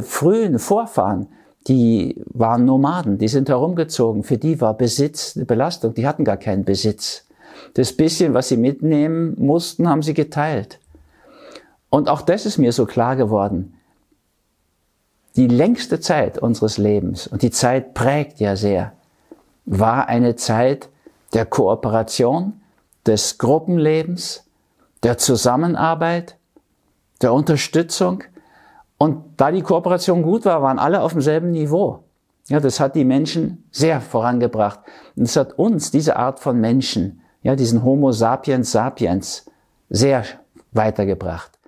frühen Vorfahren, die waren Nomaden, die sind herumgezogen. Für die war Besitz eine Belastung. Die hatten gar keinen Besitz. Das bisschen, was sie mitnehmen mussten, haben sie geteilt. Und auch das ist mir so klar geworden. Die längste Zeit unseres Lebens, und die Zeit prägt ja sehr, war eine Zeit der Kooperation, des Gruppenlebens, der Zusammenarbeit, der Unterstützung und da die Kooperation gut war, waren alle auf demselben Niveau. Ja, das hat die Menschen sehr vorangebracht. Und es hat uns diese Art von Menschen, ja, diesen Homo sapiens sapiens sehr weitergebracht.